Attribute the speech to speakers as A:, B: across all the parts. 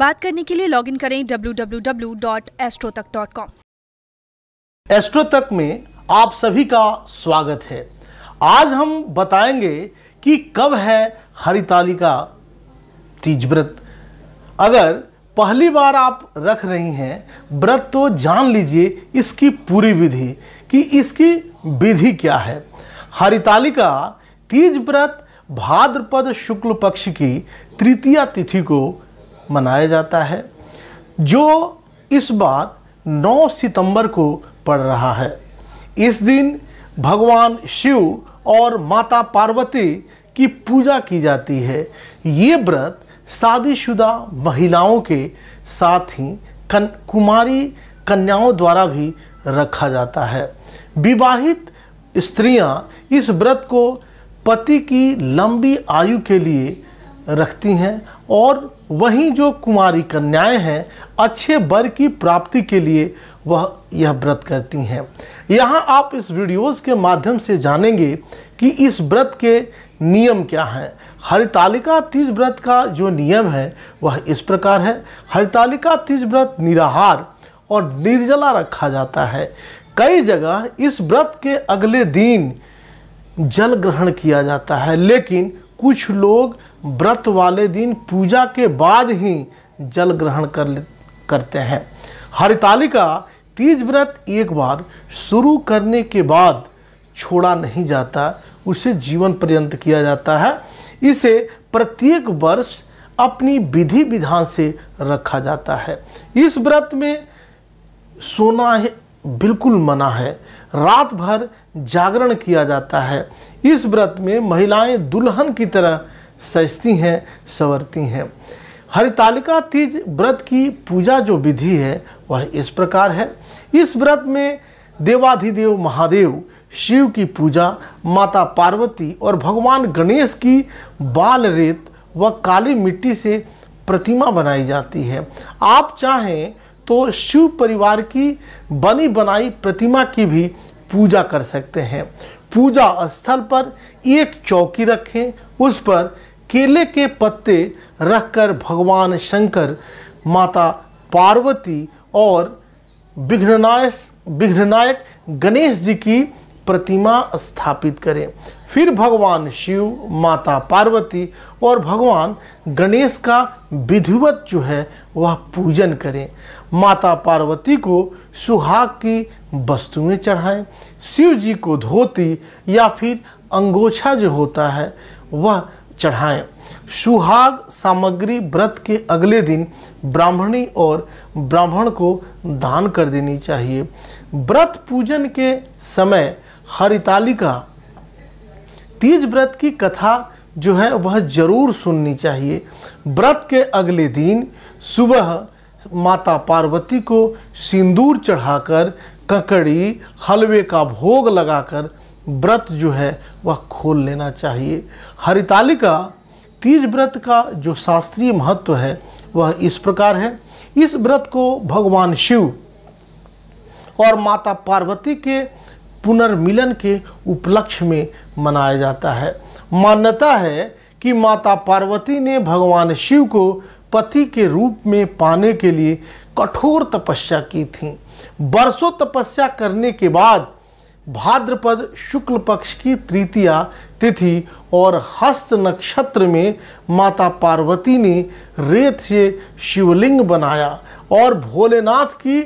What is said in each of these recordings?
A: बात करने के लिए लॉगिन करें www.astrotak.com एस्ट्रो तक में आप सभी का स्वागत है आज हम बताएंगे कि कब है हरितालिका तीज व्रत अगर पहली बार आप रख रही हैं व्रत तो जान लीजिए इसकी पूरी विधि कि इसकी विधि क्या है हरितालिका तीज व्रत भाद्रपद शुक्ल पक्ष की तृतीया तिथि को मनाया जाता है जो इस बार 9 सितंबर को पड़ रहा है इस दिन भगवान शिव और माता पार्वती की पूजा की जाती है ये व्रत शादीशुदा महिलाओं के साथ ही कन, कुमारी कन्याओं द्वारा भी रखा जाता है विवाहित स्त्रियां इस व्रत को पति की लंबी आयु के लिए रखती हैं और वहीं जो कुमारी कन्याएं हैं अच्छे वर की प्राप्ति के लिए वह यह व्रत करती हैं यहाँ आप इस वीडियोस के माध्यम से जानेंगे कि इस व्रत के नियम क्या हैं हरितालिका तीज व्रत का जो नियम है वह इस प्रकार है हरितालिका तीज व्रत निराहार और निर्जला रखा जाता है कई जगह इस व्रत के अगले दिन जल ग्रहण किया जाता है लेकिन कुछ लोग व्रत वाले दिन पूजा के बाद ही जल ग्रहण कर करते हैं हरितालिका तीज व्रत एक बार शुरू करने के बाद छोड़ा नहीं जाता उसे जीवन पर्यंत किया जाता है इसे प्रत्येक वर्ष अपनी विधि विधान से रखा जाता है इस व्रत में सोना बिल्कुल मना है रात भर जागरण किया जाता है इस व्रत में महिलाएं दुल्हन की तरह सजती हैं संवरती हैं हरितालिका तीज व्रत की पूजा जो विधि है वह इस प्रकार है इस व्रत में देवाधिदेव महादेव शिव की पूजा माता पार्वती और भगवान गणेश की बाल रेत व काली मिट्टी से प्रतिमा बनाई जाती है आप चाहें तो शिव परिवार की बनी बनाई प्रतिमा की भी पूजा कर सकते हैं पूजा स्थल पर एक चौकी रखें उस पर केले के पत्ते रखकर भगवान शंकर माता पार्वती और विघ्ननायक विघ्ननायक गणेश जी की प्रतिमा स्थापित करें फिर भगवान शिव माता पार्वती और भगवान गणेश का विधिवत जो है वह पूजन करें माता पार्वती को सुहाग की वस्तुएं चढ़ाएं शिव जी को धोती या फिर अंगोछा जो होता है वह चढ़ाएं सुहाग सामग्री व्रत के अगले दिन ब्राह्मणी और ब्राह्मण को दान कर देनी चाहिए व्रत पूजन के समय हरितालिका तीज व्रत की कथा जो है वह जरूर सुननी चाहिए व्रत के अगले दिन सुबह माता पार्वती को सिंदूर चढ़ाकर ककड़ी हलवे का भोग लगाकर व्रत जो है वह खोल लेना चाहिए हरितालिका तीज व्रत का जो शास्त्रीय महत्व है वह इस प्रकार है इस व्रत को भगवान शिव और माता पार्वती के पुनर्मिलन के उपलक्ष्य में मनाया जाता है मान्यता है कि माता पार्वती ने भगवान शिव को पति के रूप में पाने के लिए कठोर तपस्या की थी बरसों तपस्या करने के बाद भाद्रपद शुक्ल पक्ष की तृतीया तिथि और हस्त नक्षत्र में माता पार्वती ने रेत से शिवलिंग बनाया और भोलेनाथ की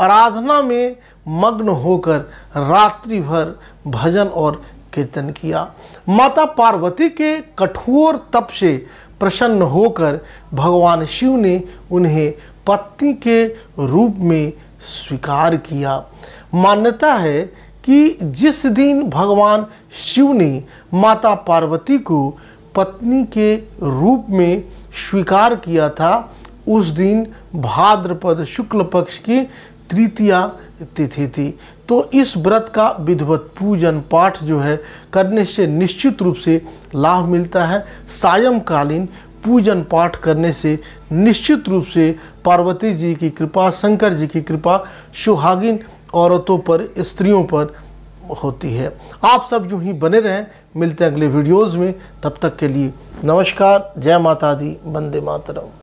A: आराधना में मग्न होकर रात्रि भर भजन और कीर्तन किया माता पार्वती के कठोर तप से प्रसन्न होकर भगवान शिव ने उन्हें पत्नी के रूप में स्वीकार किया मान्यता है कि जिस दिन भगवान शिव ने माता पार्वती को पत्नी के रूप में स्वीकार किया था उस दिन भाद्रपद शुक्ल पक्ष की तृतीया तिथि थी तो इस व्रत का विधिवत पूजन पाठ जो है करने से निश्चित रूप से लाभ मिलता है सायंकालीन पूजन पाठ करने से निश्चित रूप से पार्वती जी की कृपा शंकर जी की कृपा सुहागिन औरतों पर स्त्रियों पर होती है आप सब जो ही बने रहें मिलते हैं अगले वीडियोज़ में तब तक के लिए नमस्कार जय माता दी वंदे मातरम